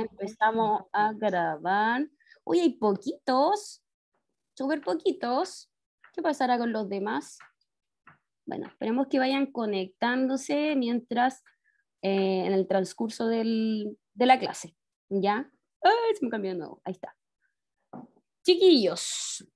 Empezamos a grabar. Uy, hay poquitos. Súper poquitos. ¿Qué pasará con los demás? Bueno, esperemos que vayan conectándose mientras eh, en el transcurso del, de la clase. ¿Ya? ¡Ay, se me cambió de nuevo! Ahí está. Chiquillos,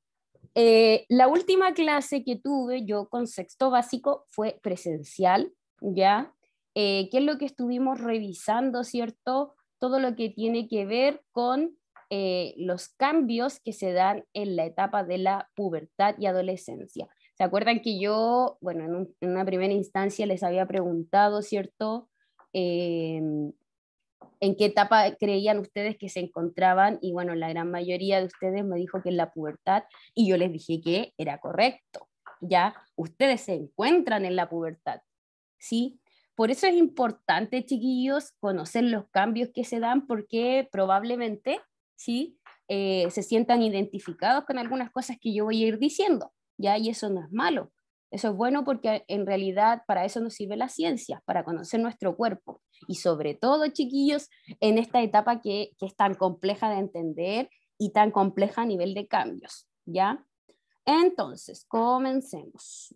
eh, la última clase que tuve yo con sexto básico fue presencial, ¿ya? Eh, ¿Qué es lo que estuvimos revisando, cierto? todo lo que tiene que ver con eh, los cambios que se dan en la etapa de la pubertad y adolescencia. ¿Se acuerdan que yo, bueno, en, una primera instancia les había preguntado, ¿cierto? Eh, en qué etapa creían ustedes que se encontraban y bueno, la gran mayoría de ustedes me dijo que en la pubertad y yo les dije que era correcto, ya ustedes se encuentran en la pubertad, ¿sí? Por eso es importante, chiquillos, conocer los cambios que se dan porque probablemente, ¿sí? Eh, se sientan identificados con algunas cosas que yo voy a ir diciendo, ¿ya? Y eso no es malo. Eso es bueno porque en realidad para eso nos sirve la ciencia, para conocer nuestro cuerpo. Y sobre todo, chiquillos, en esta etapa que, que es tan compleja de entender y tan compleja a nivel de cambios, ¿ya? Entonces, comencemos.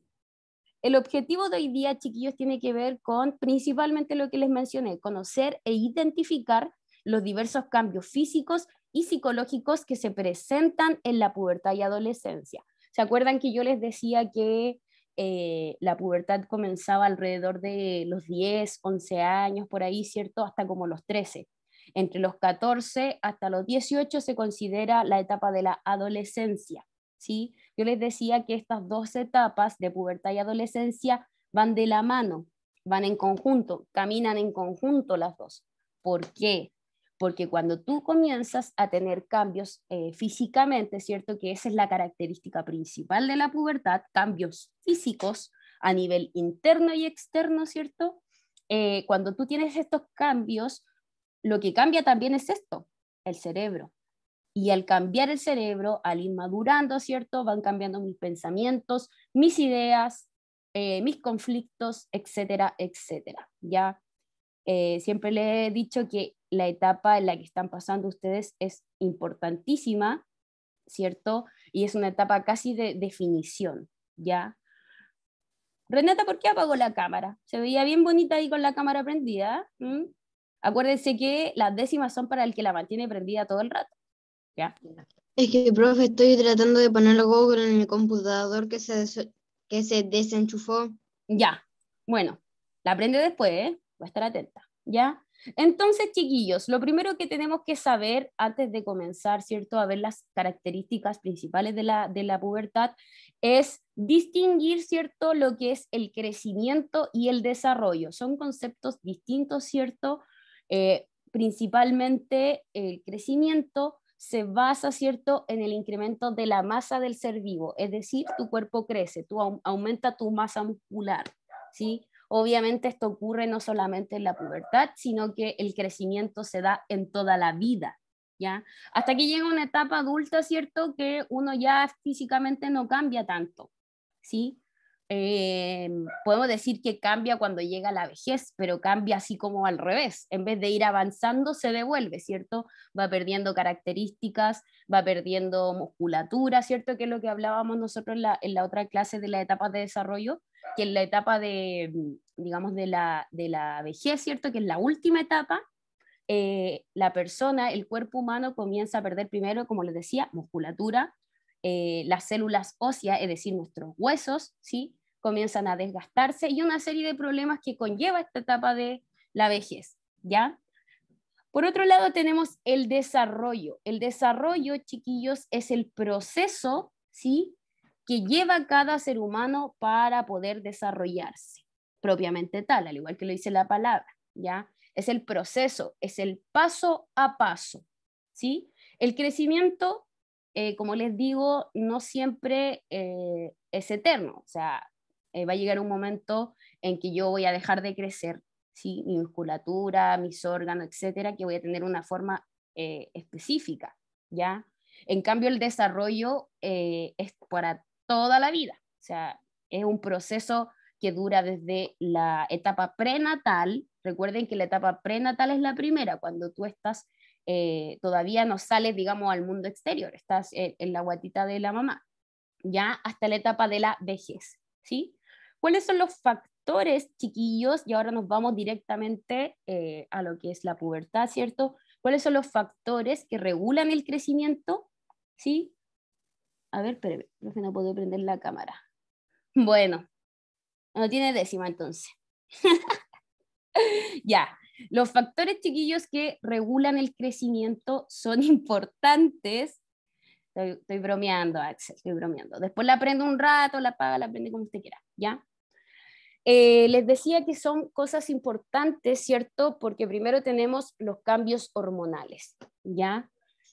El objetivo de hoy día, chiquillos, tiene que ver con principalmente lo que les mencioné, conocer e identificar los diversos cambios físicos y psicológicos que se presentan en la pubertad y adolescencia. ¿Se acuerdan que yo les decía que eh, la pubertad comenzaba alrededor de los 10, 11 años, por ahí, ¿cierto? Hasta como los 13. Entre los 14 hasta los 18 se considera la etapa de la adolescencia, ¿sí? yo les decía que estas dos etapas de pubertad y adolescencia van de la mano, van en conjunto, caminan en conjunto las dos. ¿Por qué? Porque cuando tú comienzas a tener cambios eh, físicamente, ¿cierto? Que esa es la característica principal de la pubertad, cambios físicos a nivel interno y externo, ¿cierto? Eh, cuando tú tienes estos cambios, lo que cambia también es esto, el cerebro. Y al cambiar el cerebro, al ir madurando, ¿cierto? Van cambiando mis pensamientos, mis ideas, eh, mis conflictos, etcétera, etcétera. Ya eh, siempre le he dicho que la etapa en la que están pasando ustedes es importantísima, ¿cierto? Y es una etapa casi de definición, ¿ya? Renata, ¿por qué apagó la cámara? Se veía bien bonita ahí con la cámara prendida. Acuérdense que las décimas son para el que la mantiene prendida todo el rato. ¿Ya? Es que, profe, estoy tratando de ponerlo Google en mi computador que se, que se desenchufó. Ya, bueno, la aprende después, ¿eh? Va a estar atenta, ¿ya? Entonces, chiquillos, lo primero que tenemos que saber antes de comenzar, ¿cierto? A ver las características principales de la, de la pubertad es distinguir, ¿cierto? Lo que es el crecimiento y el desarrollo. Son conceptos distintos, ¿cierto? Eh, principalmente el crecimiento se basa, ¿cierto?, en el incremento de la masa del ser vivo, es decir, tu cuerpo crece, tú aumenta tu masa muscular, ¿sí? Obviamente esto ocurre no solamente en la pubertad, sino que el crecimiento se da en toda la vida, ¿ya? Hasta que llega una etapa adulta, ¿cierto?, que uno ya físicamente no cambia tanto, ¿sí? Eh, podemos decir que cambia cuando llega la vejez, pero cambia así como al revés. En vez de ir avanzando, se devuelve, ¿cierto? Va perdiendo características, va perdiendo musculatura, ¿cierto? Que es lo que hablábamos nosotros en la, otra clase de la etapa de desarrollo, que en la etapa de, mm, digamos, de la, de la vejez, ¿cierto? Que es la última etapa, eh, la persona, el cuerpo humano comienza a perder primero, como les decía, musculatura. Eh, las células óseas, es decir, nuestros huesos, ¿sí? comienzan a desgastarse y una serie de problemas que conlleva esta etapa de la vejez, ¿ya? Por otro lado tenemos el desarrollo. El desarrollo, chiquillos, es el proceso, ¿sí? que lleva cada ser humano para poder desarrollarse, propiamente tal, al igual que lo dice la palabra, ¿ya? Es el proceso, es el paso a paso, ¿sí? El crecimiento, eh, como les digo, no siempre eh, es eterno, o sea, eh, va a llegar un momento en que yo voy a dejar de crecer, ¿sí? mi musculatura, mis órganos, etcétera, que voy a tener una forma eh, específica, ¿ya? En cambio, el desarrollo eh, es para toda la vida, o sea, es un proceso que dura desde la etapa prenatal, recuerden que la etapa prenatal es la primera, cuando tú estás, todavía no sales, digamos, al mundo exterior, estás en la guatita de la mamá, ya hasta la etapa de la vejez, ¿sí? ¿Cuáles son los factores, chiquillos? Y ahora nos vamos directamente eh, a lo que es la pubertad, ¿cierto? ¿Cuáles son los factores que regulan el crecimiento? ¿Sí? A ver, espérame, que no puedo prender la cámara. Bueno, no tiene décima entonces. ya, los factores chiquillos que regulan el crecimiento son importantes. Estoy, bromeando, Axel, estoy bromeando. Después la prendo un rato, la apaga, la prende como usted quiera, ¿ya? Eh, les decía que son cosas importantes, ¿cierto? Porque primero tenemos los cambios hormonales, ¿ya?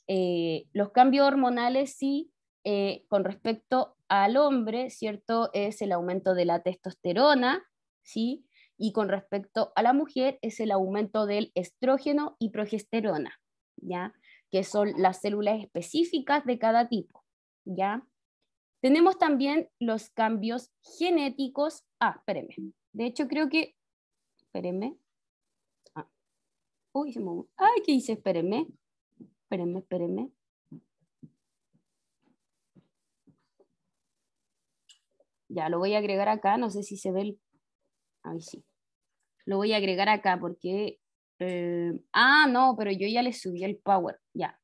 Eh, los cambios hormonales sí, eh, con respecto al hombre, ¿cierto? Es el aumento de la testosterona, ¿sí? Y con respecto a la mujer es el aumento del estrógeno y progesterona, ¿ya? Que son las células específicas de cada tipo, ¿ya? Tenemos también los cambios genéticos. Ah, espérenme. De hecho, creo que... Espérenme. Ah. Uy, se me... Ay, ¿qué hice? Espéreme, Espérenme, espérenme. Ya, lo voy a agregar acá. No sé si se ve el... Ahí sí. Lo voy a agregar acá porque... Eh, ah, no, pero yo ya le subí el power. Ya,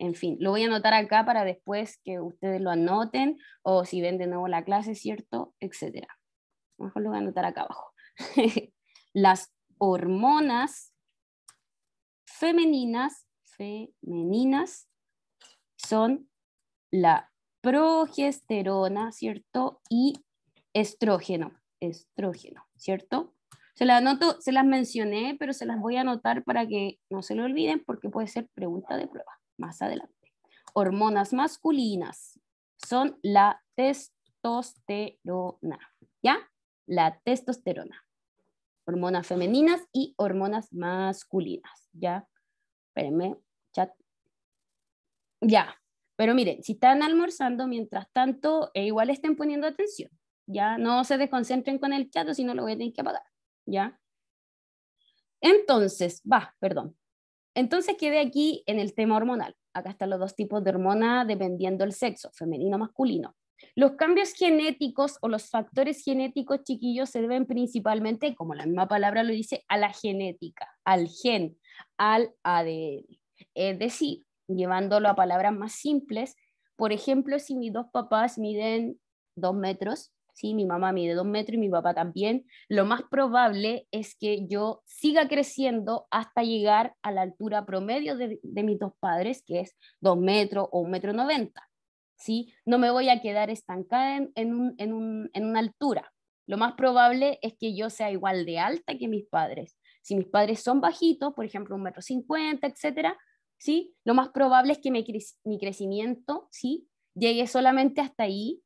en fin, lo voy a anotar acá para después que ustedes lo anoten o si ven de nuevo la clase, ¿cierto? Etcétera. Mejor lo voy a anotar acá abajo. Las hormonas femeninas, femeninas son la progesterona, ¿cierto? Y estrógeno, estrógeno, ¿cierto? Se las anoto, se las mencioné, pero se las voy a anotar para que no se lo olviden porque puede ser pregunta de prueba más adelante. Hormonas masculinas son la testosterona, ¿ya? La testosterona. Hormonas femeninas y hormonas masculinas, ¿ya? Espérenme, chat. Ya, pero miren, si están almorzando, mientras tanto, eh, igual estén poniendo atención, ¿ya? No se desconcentren con el chat, si no lo voy a tener que apagar, ¿ya? Entonces, va, perdón. Entonces quedé aquí en el tema hormonal. Acá están los dos tipos de hormona dependiendo el sexo, femenino o masculino. Los cambios genéticos o los factores genéticos, chiquillos, se deben principalmente, como la misma palabra lo dice, a la genética, al gen, al ADN. Es decir, llevándolo a palabras más simples, por ejemplo, si mis dos papás miden dos metros ¿sí? mi mamá mide dos metros y mi papá también, lo más probable es que yo siga creciendo hasta llegar a la altura promedio de, mis dos padres, que es dos metros o un metro noventa. ¿sí? No me voy a quedar estancada en, una altura. Lo más probable es que yo sea igual de alta que mis padres. Si mis padres son bajitos, por ejemplo, un metro cincuenta, etcétera, ¿sí? Lo más probable es que mi, crecimiento, ¿sí? Llegue solamente hasta ahí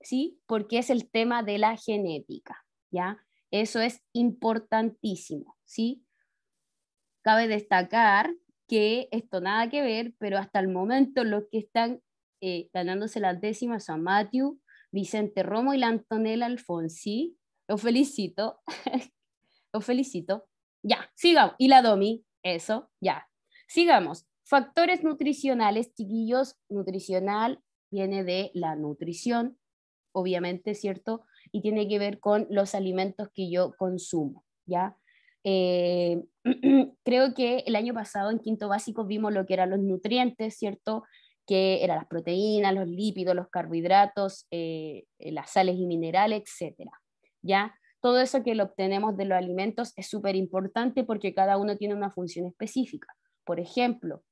¿sí? Porque es el tema de la genética, ¿ya? Eso es importantísimo, ¿sí? Cabe destacar que esto nada que ver, pero hasta el momento los que están eh, ganándose las décimas son Matthew, Vicente Romo y la Antonella Alfonsi. Los felicito, los felicito. Ya, sigamos. Y la Domi, eso, ya. Sigamos. Factores nutricionales, chiquillos, nutricional viene de la nutrición, obviamente, ¿cierto? Y tiene que ver con los alimentos que yo consumo, ¿ya? Eh, creo que el año pasado en quinto básico vimos lo que eran los nutrientes, ¿cierto? Que eran las proteínas, los lípidos, los carbohidratos, eh, eh, las sales y minerales, etcétera, ¿ya? Todo eso que lo obtenemos de los alimentos es súper importante porque cada uno tiene una función específica. Por ejemplo,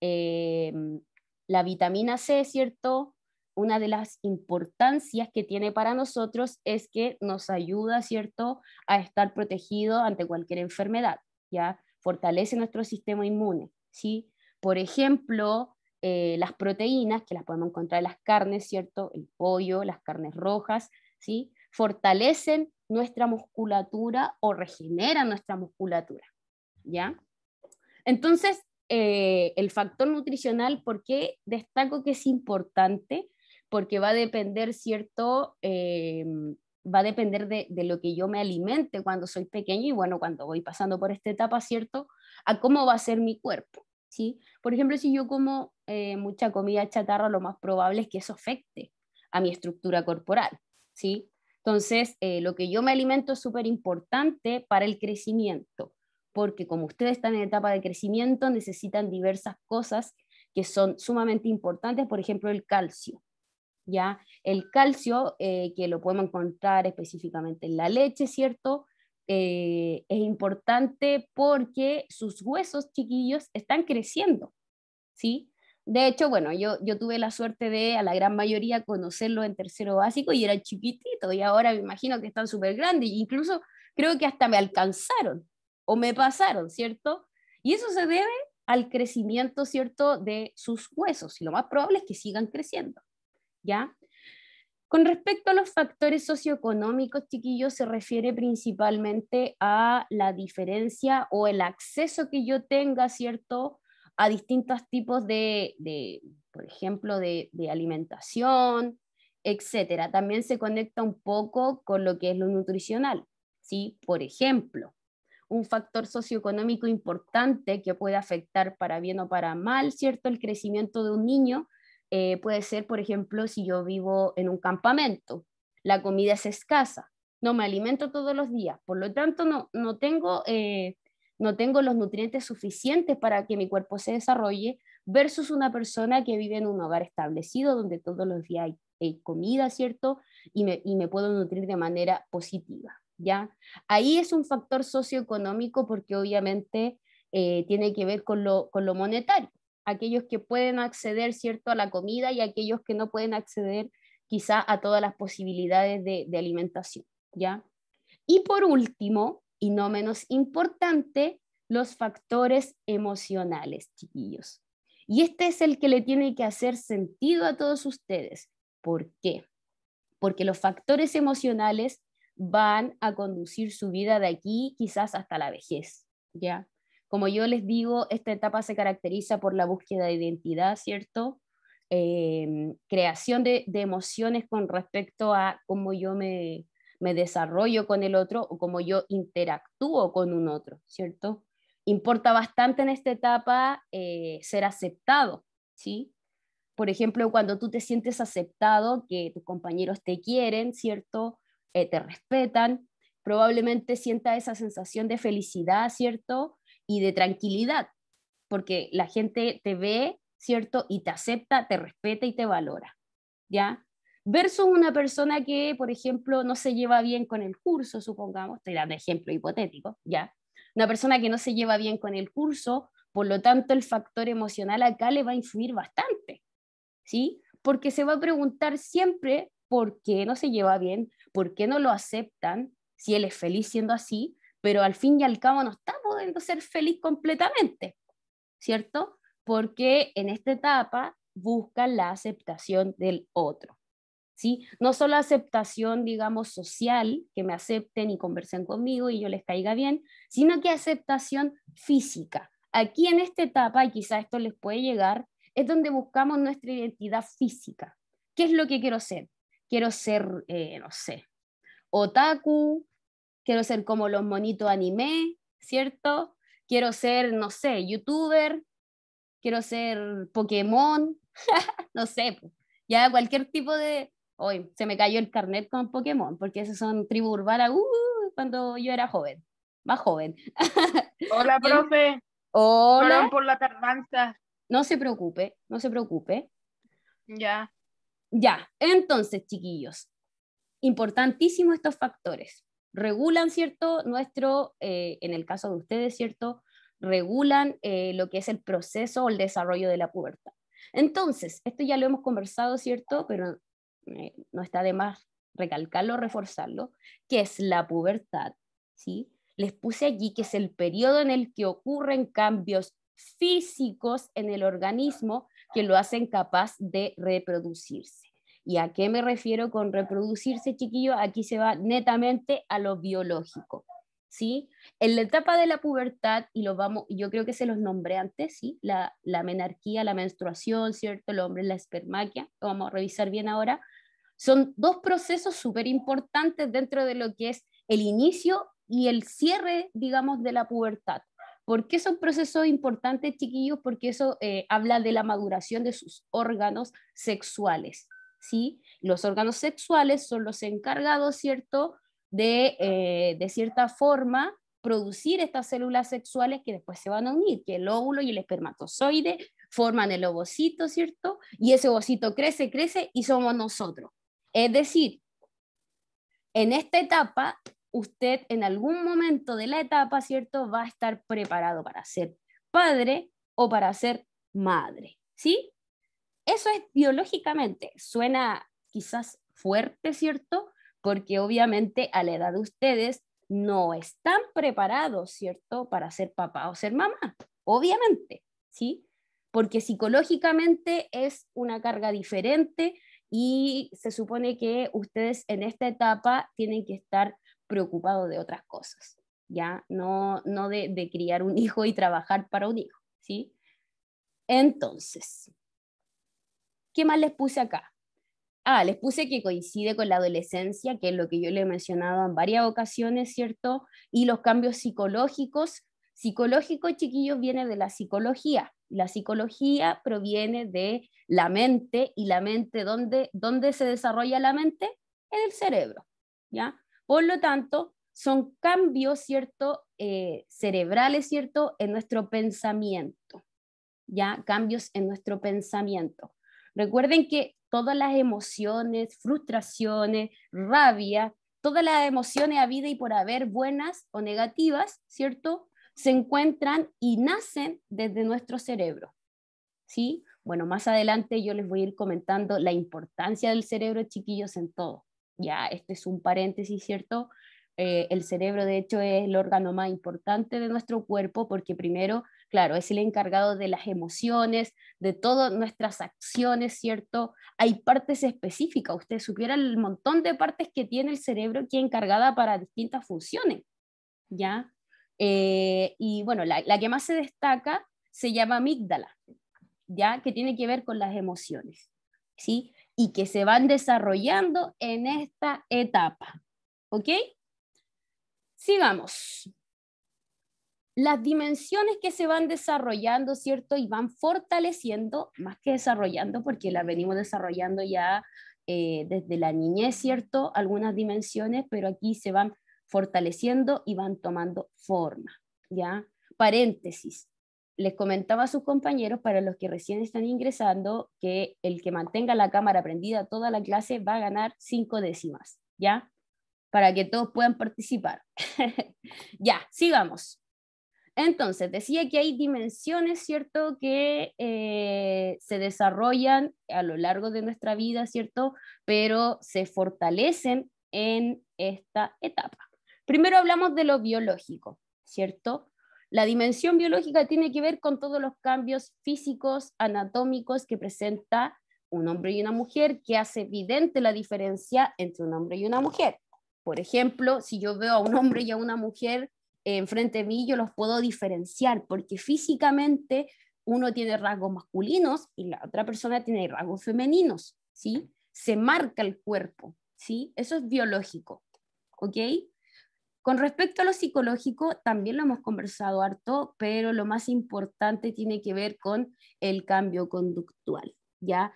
em, la vitamina C, ¿cierto? una de las importancias que tiene para nosotros es que nos ayuda, ¿cierto?, a estar protegido ante cualquier enfermedad, ¿ya? Fortalece nuestro sistema inmune, ¿sí? Por ejemplo, eh, las proteínas, que las podemos encontrar en las carnes, ¿cierto?, el pollo, las carnes rojas, ¿sí? Fortalecen nuestra musculatura o regeneran nuestra musculatura, ¿ya? Entonces, eh, el factor nutricional, ¿por qué destaco que es importante? porque va a depender, ¿cierto? Em, va a depender de, de, lo que yo me alimente cuando soy pequeño y bueno, cuando voy pasando por esta etapa, ¿cierto? A cómo va a ser mi cuerpo, ¿sí? Por ejemplo, si yo como eh, mucha comida chatarra, lo más probable es que eso afecte a mi estructura corporal, ¿sí? Entonces, eh, lo que yo me alimento es súper importante para el crecimiento, porque como ustedes están en etapa de crecimiento, necesitan diversas cosas que son sumamente importantes, por ejemplo, el calcio, ¿ya? El calcio, eh, que lo podemos encontrar específicamente en la leche, ¿cierto? Eh, es importante porque sus huesos chiquillos están creciendo, ¿sí? De hecho, bueno, yo, yo tuve la suerte de a la gran mayoría conocerlo en tercero básico y era chiquitito y ahora me imagino que están súper grandes, incluso creo que hasta me alcanzaron o me pasaron, ¿cierto? Y eso se debe al crecimiento, ¿cierto?, de sus huesos y lo más probable es que sigan creciendo. Con respecto a los factores socioeconómicos, Chiquillo, se refiere principalmente a la diferencia o el acceso que yo tenga, ¿cierto?, a distintos tipos de, por ejemplo, de, de alimentación, etcétera. También se conecta un poco con lo que es lo nutricional, ¿sí? Por ejemplo, un factor socioeconómico importante que puede afectar para bien o para mal, ¿cierto? El crecimiento de un niño eh, puede ser, por ejemplo, si yo vivo en un campamento, la comida es escasa, no me alimento todos los días, por lo tanto no, tengo, eh, no tengo los nutrientes suficientes para que mi cuerpo se desarrolle versus una persona que vive en un hogar establecido donde todos los días hay, comida, ¿cierto? Y me, puedo nutrir de manera positiva. ¿Ya? Ahí es un factor socioeconómico porque obviamente eh, tiene que ver con lo monetario aquellos que pueden acceder, ¿cierto?, a la comida y aquellos que no pueden acceder quizá a todas las posibilidades de, alimentación, ¿ya? Y por último, y no menos importante, los factores emocionales, chiquillos. Y este es el que le tiene que hacer sentido a todos ustedes. ¿Por qué? Porque los factores emocionales van a conducir su vida de aquí quizás hasta la vejez, ¿ya? Como yo les digo, esta etapa se caracteriza por la búsqueda de identidad, ¿cierto? Em, creación de, emociones con respecto a cómo yo me, desarrollo con el otro o cómo yo interactúo con un otro, ¿cierto? Importa bastante en esta etapa eh, ser aceptado, ¿sí? Por ejemplo, cuando tú te sientes aceptado, que tus compañeros te quieren, ¿cierto? Eh, te respetan, probablemente sienta esa sensación de felicidad, ¿cierto? y de tranquilidad, porque la gente te ve, ¿cierto? Y te acepta, te respeta y te valora, ¿ya? Versus una persona que, por ejemplo, no se lleva bien con el curso, supongamos, estoy dando ejemplo hipotético, ¿ya? Una persona que no se lleva bien con el curso, por lo tanto, el factor emocional acá le va a influir bastante, ¿sí? Porque se va a preguntar siempre por qué no se lleva bien, por qué no lo aceptan, si él es feliz siendo así, pero al fin y al cabo no está pudiendo ser feliz completamente, ¿cierto? Porque en esta etapa busca la aceptación del otro. ¿Sí? No solo aceptación, digamos, social, que me acepten y conversen conmigo y yo les caiga bien, sino que aceptación física. Aquí en esta etapa, y quizá esto les puede llegar, es donde buscamos nuestra identidad física. ¿Qué es lo que quiero ser? Quiero ser, eh, no sé, otaku, quiero ser como los monitos anime, ¿cierto? Quiero ser, no sé, youtuber, quiero ser Pokémon, no sé, ya cualquier tipo de... Hoy se me cayó el carnet con Pokémon, porque esas son tribu urbana, uh, cuando yo era joven, más joven. Hola, profe. Hola. por la tardanza. No se preocupe, no se preocupe. Ya. Ya, entonces, chiquillos, importantísimos estos factores regulan, ¿cierto? Nuestro, eh, en el caso de ustedes, ¿cierto? Regulan eh, lo que es el proceso o el desarrollo de la pubertad. Entonces, esto ya lo hemos conversado, ¿cierto? Pero eh, no está de más recalcarlo, reforzarlo, que es la pubertad, ¿sí? Les puse allí que es el periodo en el que ocurren cambios físicos en el organismo que lo hacen capaz de reproducirse. ¿Y a qué me refiero con reproducirse, chiquillo? Aquí se va netamente a lo biológico. ¿Sí? En la etapa de la pubertad, y los vamos, yo creo que se los nombré antes, ¿sí? La, menarquía, la menstruación, ¿cierto? El hombre, la espermaquia, lo vamos a revisar bien ahora, son dos procesos súper importantes dentro de lo que es el inicio y el cierre, digamos, de la pubertad. ¿Por qué son procesos importantes, chiquillos? Porque eso eh, habla de la maduración de sus órganos sexuales, ¿sí? Los órganos sexuales son los encargados, ¿cierto?, de, eh, de cierta forma, producir estas células sexuales que después se van a unir, que el óvulo y el espermatozoide forman el ovocito, ¿cierto? Y ese ovocito crece, crece y somos nosotros. Es decir, en esta etapa, usted en algún momento de la etapa, ¿cierto? Va a estar preparado para ser padre o para ser madre, ¿sí? Eso es biológicamente, suena quizás fuerte, ¿cierto? Porque obviamente a la edad de ustedes no están preparados, ¿cierto? Para ser papá o ser mamá, obviamente, ¿sí? Porque psicológicamente es una carga diferente y se supone que ustedes en esta etapa tienen que estar preocupados de otras cosas, ¿ya? No, de, de criar un hijo y trabajar para un hijo, ¿sí? Entonces, ¿Qué más les puse acá? Ah, les puse que coincide con la adolescencia, que es lo que yo le he mencionado en varias ocasiones, ¿cierto? Y los cambios psicológicos. Psicológico, chiquillos, viene de la psicología. La psicología proviene de la mente y la mente, ¿dónde, dónde se desarrolla la mente? En el cerebro, ¿ya? Por lo tanto, son cambios, ¿cierto? Eh, cerebrales, ¿cierto? En nuestro pensamiento, ¿ya? Cambios en nuestro pensamiento. Recuerden que todas las emociones, frustraciones, rabia, todas las emociones a vida y por haber, buenas o negativas, ¿cierto? Se encuentran y nacen desde nuestro cerebro. ¿Sí? Bueno, más adelante yo les voy a ir comentando la importancia del cerebro, chiquillos, en todo. Ya, este es un paréntesis, ¿cierto? Eh, el cerebro, de hecho, es el órgano más importante de nuestro cuerpo porque primero Claro, es el encargado de las emociones, de todas nuestras acciones, ¿cierto? Hay partes específicas, ustedes supieran el montón de partes que tiene el cerebro que es encargada para distintas funciones, ¿ya? Eh, y bueno, la, la que más se destaca se llama amígdala, ¿ya? Que tiene que ver con las emociones, ¿sí? Y que se van desarrollando en esta etapa, ¿ok? Sigamos las dimensiones que se van desarrollando, ¿cierto? Y van fortaleciendo, más que desarrollando, porque las venimos desarrollando ya eh, desde la niñez, ¿cierto? Algunas dimensiones, pero aquí se van fortaleciendo y van tomando forma, ¿ya? Paréntesis. Les comentaba a sus compañeros, para los que recién están ingresando, que el que mantenga la cámara prendida toda la clase va a ganar cinco décimas, ¿ya? Para que todos puedan participar. ya, sigamos. Entonces, decía que hay dimensiones, ¿cierto?, que eh, se desarrollan a lo largo de nuestra vida, ¿cierto?, pero se fortalecen en esta etapa. Primero hablamos de lo biológico, ¿cierto? La dimensión biológica tiene que ver con todos los cambios físicos, anatómicos que presenta un hombre y una mujer, que hace evidente la diferencia entre un hombre y una mujer. Por ejemplo, si yo veo a un hombre y a una mujer enfrente de mí, yo los puedo diferenciar, porque físicamente uno tiene rasgos masculinos y la otra persona tiene rasgos femeninos, ¿sí? Se marca el cuerpo, ¿sí? Eso es biológico, ¿ok? Con respecto a lo psicológico, también lo hemos conversado harto, pero lo más importante tiene que ver con el cambio conductual,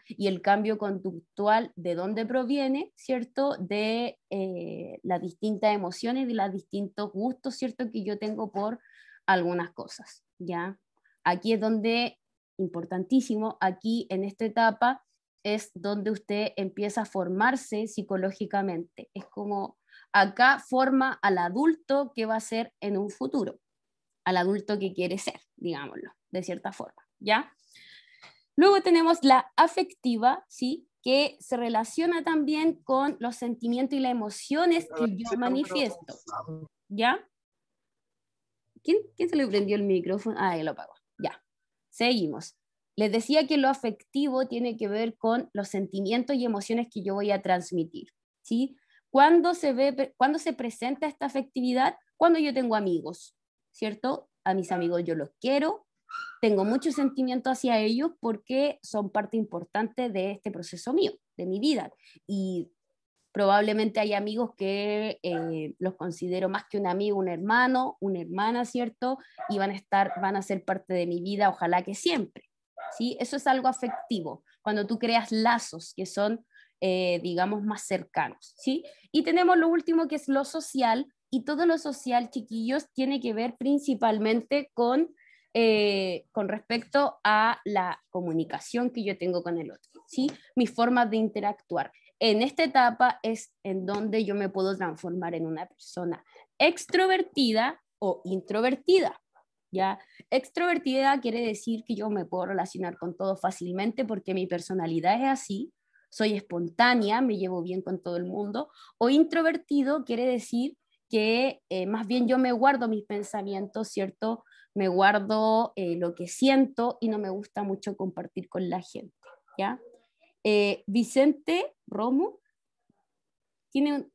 y el cambio conductual, ¿de dónde proviene, cierto? De eh, las distintas emociones, de los distintos gustos, cierto, que yo tengo por algunas cosas, ¿ya? Aquí es donde, importantísimo, aquí en esta etapa es donde usted empieza a formarse psicológicamente. Es como acá forma al adulto que va a ser en un futuro, al adulto que quiere ser, digámoslo, de cierta forma, ¿ya? Luego tenemos la afectiva, ¿sí? que se relaciona también con los sentimientos y las emociones ah, que yo manifiesto. ¿Ya? ¿Quién, quién se le prendió el micrófono? Ah, él lo apagó. Ya. Seguimos. Les decía que lo afectivo tiene que ver con los sentimientos y emociones que yo voy a transmitir. ¿sí? ¿Cuándo se, ve, cuando se presenta esta afectividad? Cuando yo tengo amigos, ¿cierto? A mis amigos yo los quiero, tengo mucho sentimiento hacia ellos porque son parte importante de este proceso mío, de mi vida. Y probablemente hay amigos que eh, los considero más que un amigo, un hermano, una hermana, ¿cierto? Y van a estar, van a ser parte de mi vida, ojalá que siempre. ¿sí? Eso es algo afectivo, cuando tú creas lazos que son, eh, digamos, más cercanos. ¿sí? Y tenemos lo último que es lo social, y todo lo social, chiquillos, tiene que ver principalmente con eh, con respecto a la comunicación que yo tengo con el otro, ¿sí? Mi forma de interactuar. En esta etapa es en donde yo me puedo transformar en una persona extrovertida o introvertida, ¿ya? Extrovertida quiere decir que yo me puedo relacionar con todo fácilmente porque mi personalidad es así, soy espontánea, me llevo bien con todo el mundo, o introvertido quiere decir que eh, más bien yo me guardo mis pensamientos, ¿cierto? me guardo eh, lo que siento y no me gusta mucho compartir con la gente. ¿ya? Eh, Vicente Romo tiene un,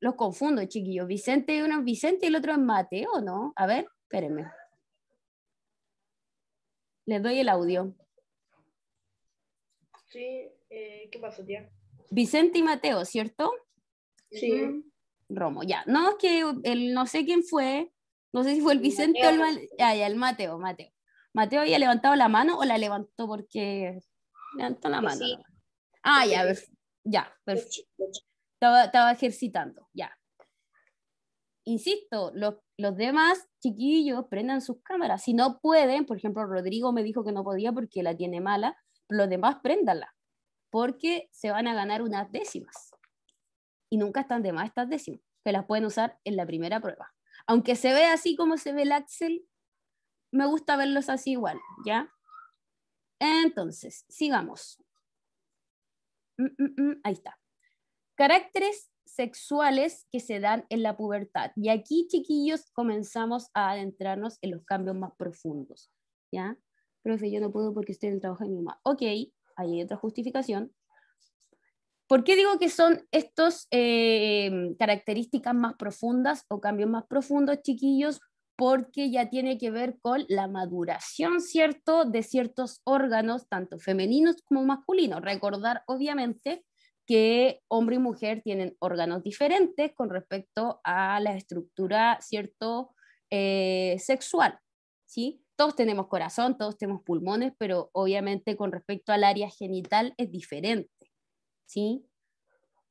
los confundo, chiquillos. Vicente, uno es Vicente y el otro es Mateo, ¿no? A ver, espérenme. Les doy el audio. Sí, eh, ¿qué pasó, tía? Vicente y Mateo, ¿cierto? Sí. Romo, ya. No, es que no sé quién fue, no sé si fue el Vicente o ah, el, Mateo, Mateo. Mateo había levantado la mano o la levantó porque levantó la mano. Ah, ya, ya, perfecto. Estaba, ejercitando, ya. Insisto, los, los demás chiquillos prendan sus cámaras. Si no pueden, por ejemplo, Rodrigo me dijo que no podía porque la tiene mala, los demás préndanla, porque se van a ganar unas décimas. Y nunca están de más estas décimas, que las pueden usar en la primera prueba aunque se ve así como se ve el Axel, me gusta verlos así igual, ¿ya? Entonces, sigamos. Mm, mm, mm, ahí está. Caracteres sexuales que se dan en la pubertad. Y aquí, chiquillos, comenzamos a adentrarnos en los cambios más profundos, ¿ya? Profe, yo no puedo porque estoy en el trabajo de mi mamá. Ok, ahí hay otra justificación. ¿Por qué digo que son estas eh, características más profundas o cambios más profundos, chiquillos? Porque ya tiene que ver con la maduración, ¿cierto?, de ciertos órganos, tanto femeninos como masculinos. Recordar, obviamente, que hombre y mujer tienen órganos diferentes con respecto a la estructura, ¿cierto?, eh, sexual, ¿sí? Todos tenemos corazón, todos tenemos pulmones, pero obviamente con respecto al área genital es diferente. ¿sí?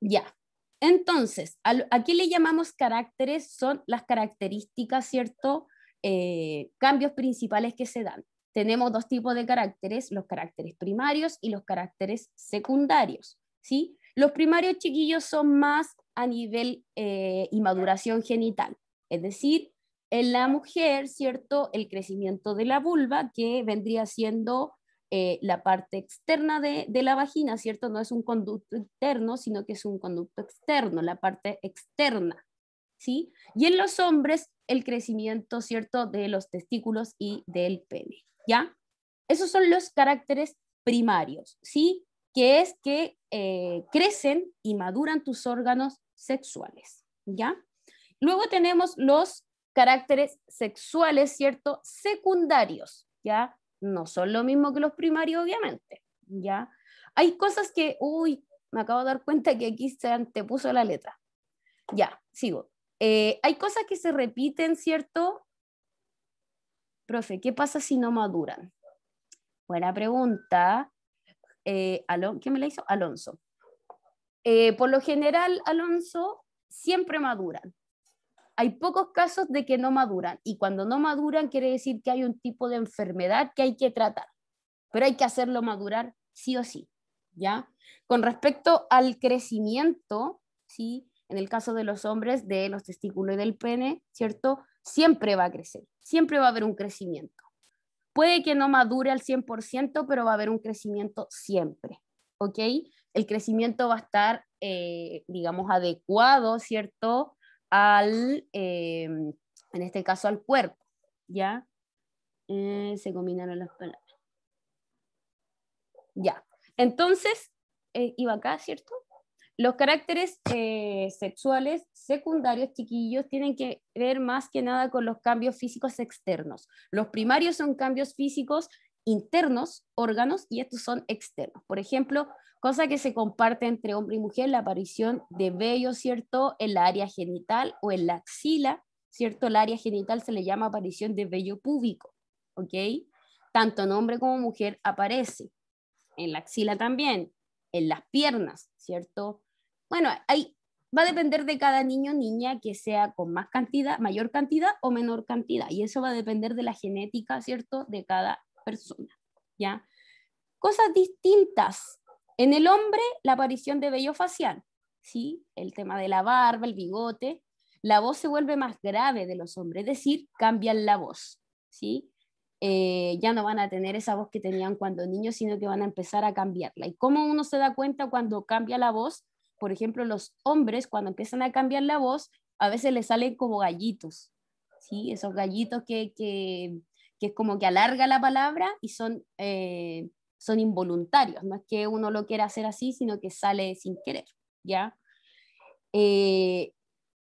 Ya. Entonces, aquí le llamamos caracteres? Son las características, ¿cierto? Eh, cambios principales que se dan. Tenemos dos tipos de caracteres, los caracteres primarios y los caracteres secundarios, ¿sí? Los primarios chiquillos son más a nivel eh, inmaduración genital, es decir, en la mujer, ¿cierto? El crecimiento de la vulva, que vendría siendo eh, la parte externa de, la vagina, ¿cierto? No es un conducto interno, sino que es un conducto externo, la parte externa, ¿sí? Y en los hombres, el crecimiento, ¿cierto?, de los testículos y del pene, ¿ya? Esos son los caracteres primarios, ¿sí? Que es que eh, crecen y maduran tus órganos sexuales, ¿ya? Luego tenemos los caracteres sexuales, ¿cierto? Secundarios, ¿ya? no son lo mismo que los primarios, obviamente, ¿ya? Hay cosas que, uy, me acabo de dar cuenta que aquí se puso la letra. Ya, sigo. Eh, hay cosas que se repiten, ¿cierto? Profe, ¿qué pasa si no maduran? Buena pregunta. Eh, ¿Quién ¿Qué me la hizo? Alonso. Eh, por lo general, Alonso, siempre maduran hay pocos casos de que no maduran y cuando no maduran quiere decir que hay un tipo de enfermedad que hay que tratar, pero hay que hacerlo madurar sí o sí, ¿ya? Con respecto al crecimiento, ¿sí? En el caso de los hombres, de los testículos y del pene, ¿cierto? Siempre va a crecer, siempre va a haber un crecimiento. Puede que no madure al 100%, pero va a haber un crecimiento siempre, ¿ok? El crecimiento va a estar, eh, digamos, adecuado, ¿cierto? al, eh, en este caso, al cuerpo, ¿ya? Eh, se combinaron las palabras. Ya, entonces, eh, iba acá, ¿cierto? Los caracteres sexuales secundarios, chiquillos, tienen que ver más que nada con los cambios físicos externos. Los primarios son cambios físicos internos, órganos, y estos son externos. Por ejemplo, cosa que se comparte entre hombre y mujer, la aparición de vello, ¿cierto?, en la área genital o en la axila, ¿cierto? El área genital se le llama aparición de vello púbico, ¿ok? Tanto en hombre como mujer aparece, en la axila también, en las piernas, ¿cierto? Bueno, ahí va a depender de cada niño o niña que sea con más cantidad, mayor cantidad o menor cantidad, y eso va a depender de la genética, ¿cierto?, de cada persona, ¿ya? Cosas distintas en el hombre, la aparición de vello facial, ¿sí? el tema de la barba, el bigote, la voz se vuelve más grave de los hombres, es decir, cambian la voz. ¿sí? Eh, ya no van a tener esa voz que tenían cuando niños, sino que van a empezar a cambiarla. ¿Y cómo uno se da cuenta cuando cambia la voz? Por ejemplo, los hombres cuando empiezan a cambiar la voz, a veces les salen como gallitos, ¿sí? esos gallitos que, que, que es como que alarga la palabra y son... Eh, son involuntarios, no es que uno lo quiera hacer así, sino que sale sin querer, ¿ya? Eh,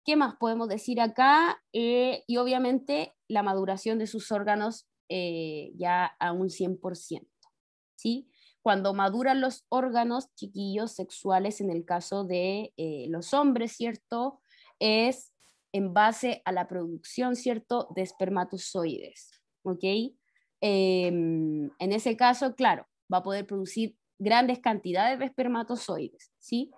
¿Qué más podemos decir acá? Eh, y obviamente la maduración de sus órganos eh, ya a un 100%, ¿sí? Cuando maduran los órganos chiquillos sexuales, en el caso de los hombres, ¿cierto? Es en base a la producción, ¿cierto?, de espermatozoides, ¿ok? Em, en ese caso, claro, va a poder producir grandes cantidades de espermatozoides, ¿sí?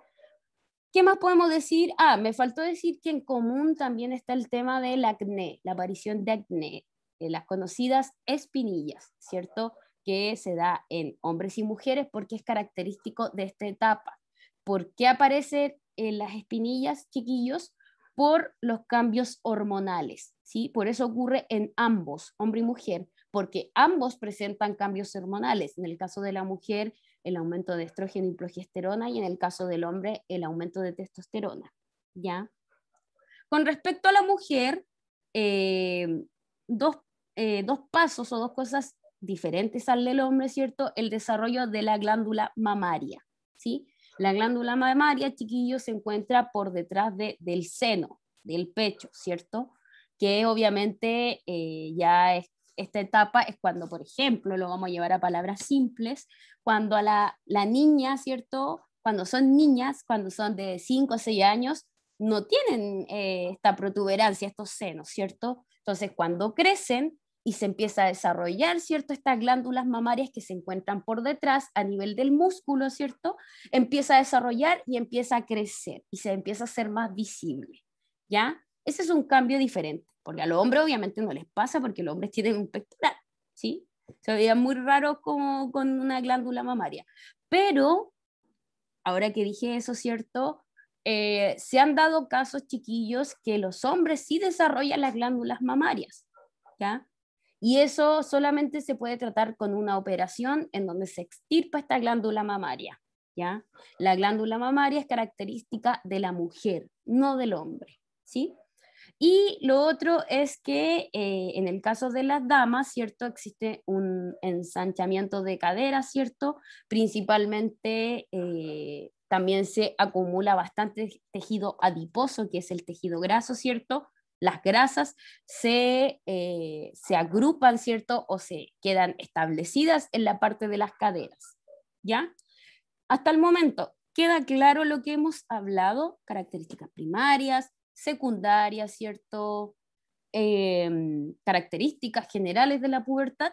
¿Qué más podemos decir? Ah, me faltó decir que en común también está el tema del acné, la aparición de acné, eh, las conocidas espinillas, ¿cierto? Que se da en hombres y mujeres porque es característico de esta etapa. ¿Por qué aparecen en las espinillas, chiquillos? Por los cambios hormonales, ¿sí? Por eso ocurre en ambos, hombre y mujer, porque ambos presentan cambios hormonales. En el caso de la mujer, el aumento de estrógeno y progesterona, y en el caso del hombre, el aumento de testosterona. ¿ya? Con respecto a la mujer, eh, dos, eh, dos pasos o dos cosas diferentes al del hombre, ¿cierto? El desarrollo de la glándula mamaria, ¿sí? La glándula mamaria, chiquillo, se encuentra por detrás de, del seno, del pecho, ¿cierto? Que obviamente eh, ya es esta etapa es cuando, por ejemplo, lo vamos a llevar a palabras simples, cuando a la, niña, ¿cierto? Cuando son niñas, cuando son de 5 o 6 años, no tienen eh, esta protuberancia, estos senos, ¿cierto? Entonces, cuando crecen y se empieza a desarrollar, ¿cierto? Estas glándulas mamarias que se encuentran por detrás a nivel del músculo, ¿cierto? Empieza a desarrollar y empieza a crecer y se empieza a ser más visible, ¿ya? Ese es un cambio diferente, porque a los hombres obviamente no les pasa porque los hombres tienen un pectoral, ¿sí? Se veía muy raro con una glándula mamaria. Pero, ahora que dije eso, ¿cierto? Eh, se han dado casos chiquillos que los hombres sí desarrollan las glándulas mamarias, ¿ya? Y eso solamente se puede tratar con una operación en donde se extirpa esta glándula mamaria, ¿ya? La glándula mamaria es característica de la mujer, no del hombre, ¿sí? Y lo otro es que eh, en el caso de las damas, ¿cierto? Existe un ensanchamiento de cadera, ¿cierto? Principalmente eh, también se acumula bastante tejido adiposo, que es el tejido graso, ¿cierto? Las grasas se, eh, se agrupan, ¿cierto? O se quedan establecidas en la parte de las caderas, ¿ya? Hasta el momento, ¿queda claro lo que hemos hablado? Características primarias, secundaria, ¿cierto? Em, características generales de la pubertad.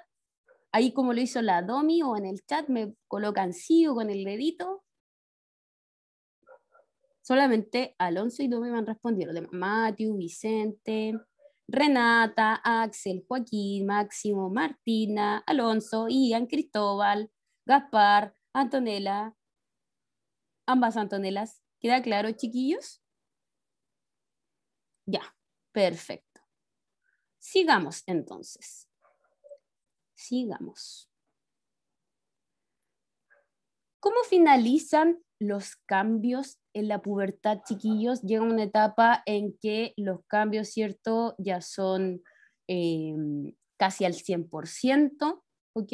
Ahí como lo hizo la Domi o en el chat me colocan sí o con el dedito. Solamente Alonso y Domi van han respondido. Los Matthew, Vicente, Renata, Axel, Joaquín, Máximo, Martina, Alonso, Ian, Cristóbal, Gaspar, Antonella, ambas Antonelas. ¿Queda claro, chiquillos? Ya, perfecto. Sigamos entonces. Sigamos. ¿Cómo finalizan los cambios en la pubertad, chiquillos? Llega una etapa en que los cambios, ¿cierto? Ya son em, casi al 100%, ¿ok?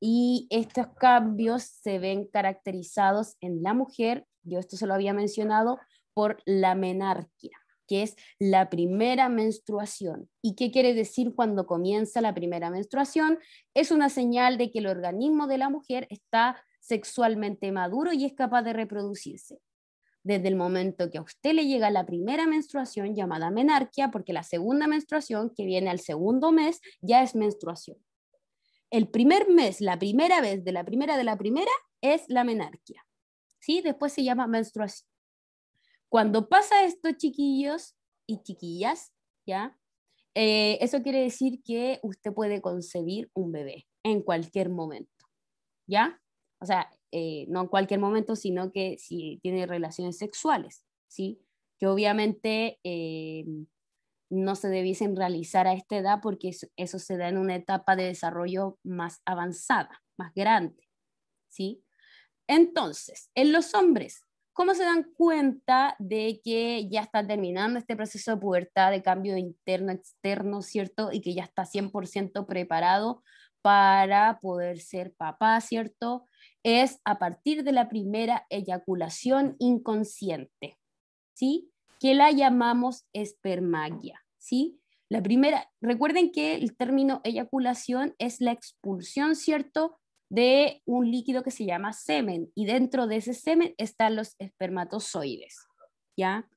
Y estos cambios se ven caracterizados en la mujer, yo esto se lo había mencionado, por la menarquía que es la primera menstruación. ¿Y qué quiere decir cuando comienza la primera menstruación? Es una señal de que el organismo de la mujer está sexualmente maduro y es capaz de reproducirse. Desde el momento que a usted le llega la primera menstruación llamada menarquia, porque la segunda menstruación que viene al segundo mes ya es menstruación. El primer mes, la primera vez de la primera de la primera es la menarquia. ¿Sí? Después se llama menstruación. Cuando pasa esto, chiquillos y chiquillas, ¿ya? Eh, eso quiere decir que usted puede concebir un bebé en cualquier momento, ¿ya? O sea, eh, no en cualquier momento, sino que si tiene relaciones sexuales, ¿sí? Que obviamente eh, no se debiesen realizar a esta edad porque eso, se da en una etapa de desarrollo más avanzada, más grande, ¿sí? Entonces, en los hombres, ¿Cómo se dan cuenta de que ya está terminando este proceso de pubertad, de cambio interno, externo, ¿cierto? Y que ya está 100% preparado para poder ser papá, ¿cierto? Es a partir de la primera eyaculación inconsciente, ¿sí? Que la llamamos espermagia, ¿sí? La primera, recuerden que el término eyaculación es la expulsión, ¿cierto? de un líquido que se llama semen y dentro de ese semen están los espermatozoides, ¿ya?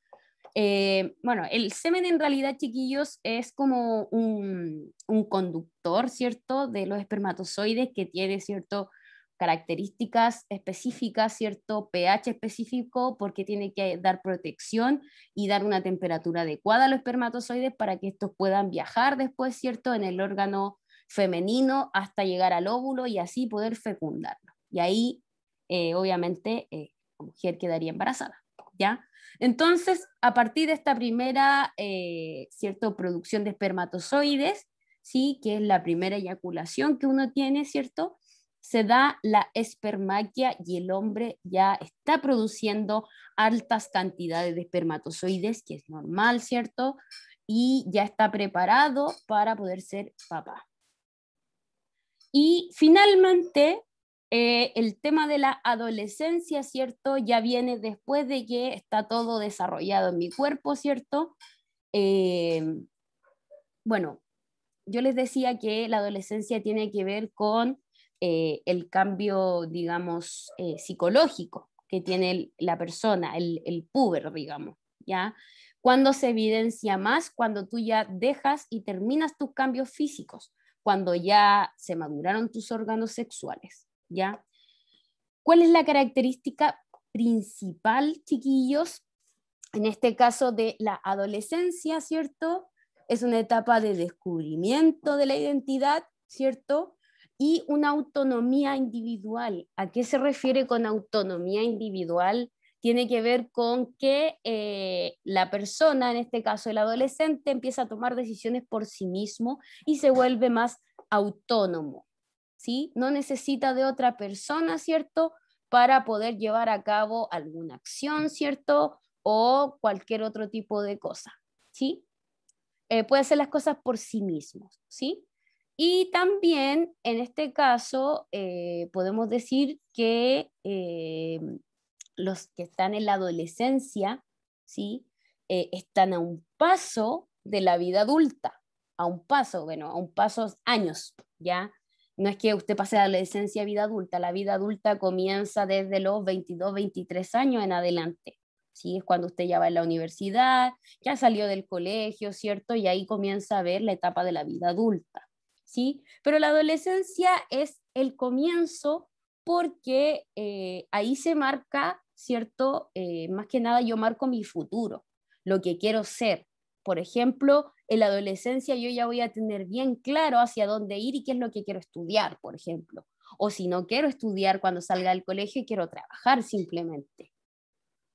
Eh, bueno, el semen en realidad, chiquillos, es como un, un conductor, ¿cierto? De los espermatozoides que tiene, ¿cierto? características específicas, cierto pH específico, porque tiene que dar protección y dar una temperatura adecuada a los espermatozoides para que estos puedan viajar después, cierto, en el órgano femenino hasta llegar al óvulo y así poder fecundarlo. Y ahí, eh, obviamente, eh, la mujer quedaría embarazada, ¿ya? Entonces, a partir de esta primera, eh, ¿cierto?, producción de espermatozoides, ¿sí?, que es la primera eyaculación que uno tiene, ¿cierto?, se da la espermaquia y el hombre ya está produciendo altas cantidades de espermatozoides, que es normal, ¿cierto? Y ya está preparado para poder ser papá. Y finalmente, eh, el tema de la adolescencia, ¿cierto? Ya viene después de que está todo desarrollado en mi cuerpo, ¿cierto? Eh, bueno, yo les decía que la adolescencia tiene que ver con eh, el cambio, digamos, psicológico que tiene la persona, el, el puber, digamos, ¿ya? Cuando se evidencia más, cuando tú ya dejas y terminas tus cambios físicos cuando ya se maduraron tus órganos sexuales, ¿ya? ¿Cuál es la característica principal, chiquillos? En este caso de la adolescencia, ¿cierto? Es una etapa de descubrimiento de la identidad, ¿cierto? Y una autonomía individual. ¿A qué se refiere con autonomía individual? tiene que ver con que eh, la persona, en este caso el adolescente, empieza a tomar decisiones por sí mismo y se vuelve más autónomo, ¿sí? No necesita de otra persona, ¿cierto? Para poder llevar a cabo alguna acción, ¿cierto? O cualquier otro tipo de cosa, ¿sí? Eh, puede hacer las cosas por sí mismo. ¿sí? Y también, en este caso, eh, podemos decir que los que están en la adolescencia, ¿sí? Eh, están a un paso de la vida adulta, a un paso, bueno, a un paso años, ¿ya? No es que usted pase de adolescencia a vida adulta, la vida adulta comienza desde los 22, 23 años en adelante, ¿sí? Es cuando usted ya va a la universidad, ya salió del colegio, ¿cierto? Y ahí comienza a ver la etapa de la vida adulta, ¿sí? Pero la adolescencia es el comienzo porque eh, ahí se marca ¿cierto? Eh, más que nada yo marco mi futuro, lo que quiero ser. Por ejemplo, en la adolescencia yo ya voy a tener bien claro hacia dónde ir y qué es lo que quiero estudiar, por ejemplo. O si no quiero estudiar cuando salga del colegio, quiero trabajar simplemente.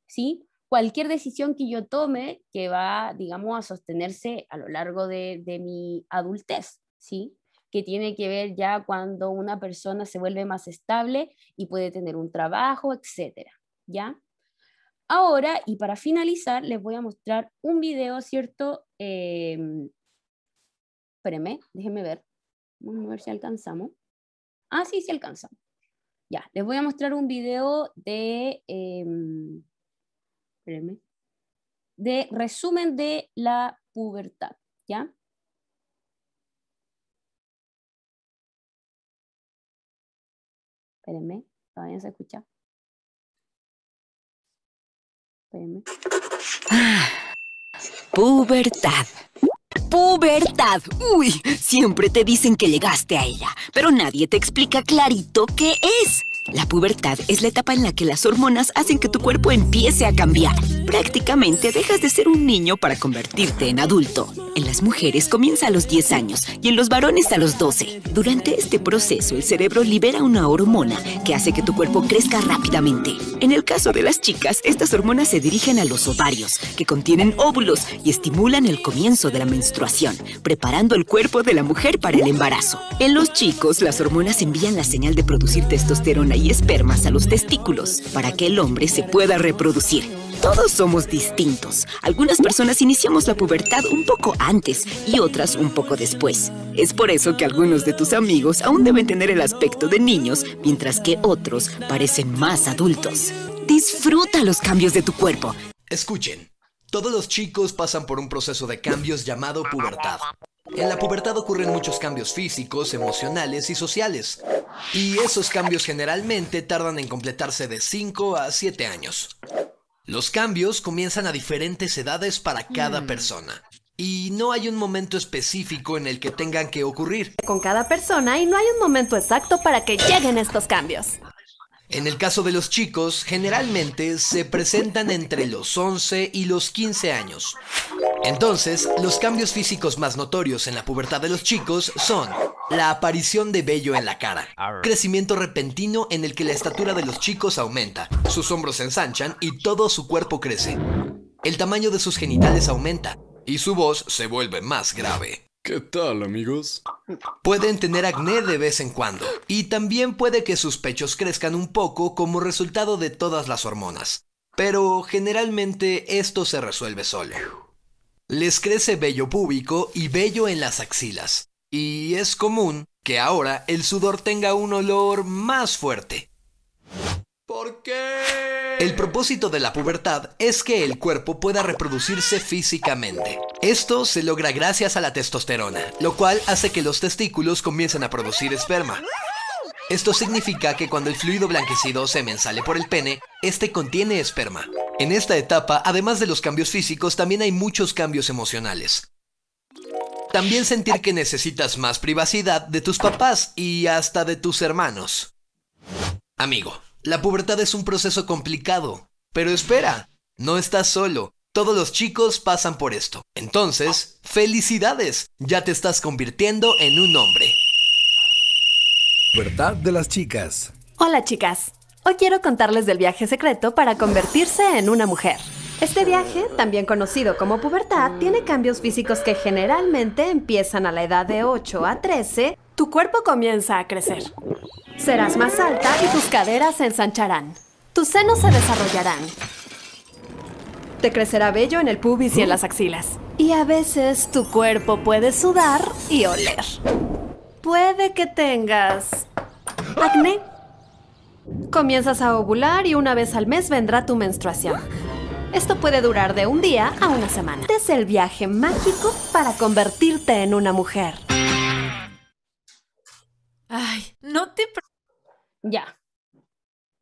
¿Sí? Cualquier decisión que yo tome que va, digamos, a sostenerse a lo largo de, de mi adultez, ¿sí? que tiene que ver ya cuando una persona se vuelve más estable y puede tener un trabajo, etcétera. ¿ya? Ahora, y para finalizar, les voy a mostrar un video, ¿cierto? Eh, em, espérenme, déjenme ver. Vamos a ver si alcanzamos. Ah, sí, sí alcanzamos. Ya, les voy a mostrar un video de... Em, espérenme. De resumen de la pubertad, ¿ya? Espérenme, todavía se escucha pubertad. Pubertad. Uy, siempre te dicen que llegaste a ella, pero nadie te explica clarito qué es. La pubertad es la etapa en la que las hormonas hacen que tu cuerpo empiece a cambiar. Prácticamente dejas de ser un niño para convertirte en adulto. En las mujeres comienza a los 10 años y en los varones a los 12. Durante este proceso, el cerebro libera una hormona que hace que tu cuerpo crezca rápidamente. En el caso de las chicas, estas hormonas se dirigen a los ovarios, que contienen óvulos y estimulan el comienzo de la menstruación, preparando el cuerpo de la mujer para el embarazo. En los chicos, las hormonas envían la señal de producir testosterona y espermas a los testículos para que el hombre se pueda reproducir. Todos somos distintos. Algunas personas iniciamos la pubertad un poco antes y otras un poco después. Es por eso que algunos de tus amigos aún deben tener el aspecto de niños, mientras que otros parecen más adultos. Disfruta los cambios de tu cuerpo. Escuchen, todos los chicos pasan por un proceso de cambios llamado pubertad. En la pubertad ocurren muchos cambios físicos, emocionales y sociales, y esos cambios generalmente tardan en completarse de 5 a 7 años. Los cambios comienzan a diferentes edades para cada mm. persona, y no hay un momento específico en el que tengan que ocurrir. Con cada persona y no hay un momento exacto para que lleguen estos cambios. En el caso de los chicos, generalmente se presentan entre los 11 y los 15 años. Entonces, los cambios físicos más notorios en la pubertad de los chicos son la aparición de vello en la cara, crecimiento repentino en el que la estatura de los chicos aumenta, sus hombros se ensanchan y todo su cuerpo crece. El tamaño de sus genitales aumenta y su voz se vuelve más grave. ¿Qué tal, amigos? Pueden tener acné de vez en cuando, y también puede que sus pechos crezcan un poco como resultado de todas las hormonas, pero generalmente esto se resuelve solo. Les crece vello púbico y vello en las axilas, y es común que ahora el sudor tenga un olor más fuerte, ¿Por qué? El propósito de la pubertad es que el cuerpo pueda reproducirse físicamente. Esto se logra gracias a la testosterona, lo cual hace que los testículos comiencen a producir esperma. Esto significa que cuando el fluido blanquecido o semen sale por el pene, este contiene esperma. En esta etapa, además de los cambios físicos, también hay muchos cambios emocionales. También sentir que necesitas más privacidad de tus papás y hasta de tus hermanos. Amigo, la pubertad es un proceso complicado, pero espera, no estás solo. Todos los chicos pasan por esto. Entonces, felicidades, ya te estás convirtiendo en un hombre. Pubertad de las chicas. Hola chicas, hoy quiero contarles del viaje secreto para convertirse en una mujer. Este viaje, también conocido como pubertad, tiene cambios físicos que generalmente empiezan a la edad de 8 a 13. Tu cuerpo comienza a crecer. Serás más alta y tus caderas se ensancharán. Tus senos se desarrollarán. Te crecerá bello en el pubis y en las axilas. Y a veces tu cuerpo puede sudar y oler. Puede que tengas acné. Comienzas a ovular y una vez al mes vendrá tu menstruación. Esto puede durar de un día a una semana. Este es el viaje mágico para convertirte en una mujer. Ay, no te... Ya.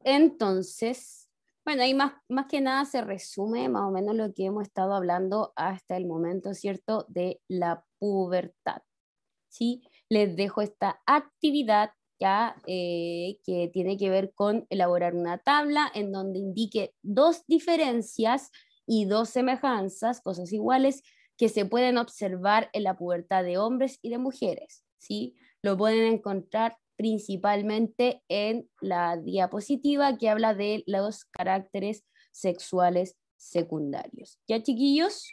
Entonces, bueno, ahí más, más que nada se resume más o menos lo que hemos estado hablando hasta el momento, ¿cierto? De la pubertad. ¿Sí? Les dejo esta actividad ya eh, que tiene que ver con elaborar una tabla en donde indique dos diferencias y dos semejanzas, cosas iguales, que se pueden observar en la pubertad de hombres y de mujeres. ¿sí? lo pueden encontrar principalmente en la diapositiva que habla de los caracteres sexuales secundarios. ¿Ya chiquillos?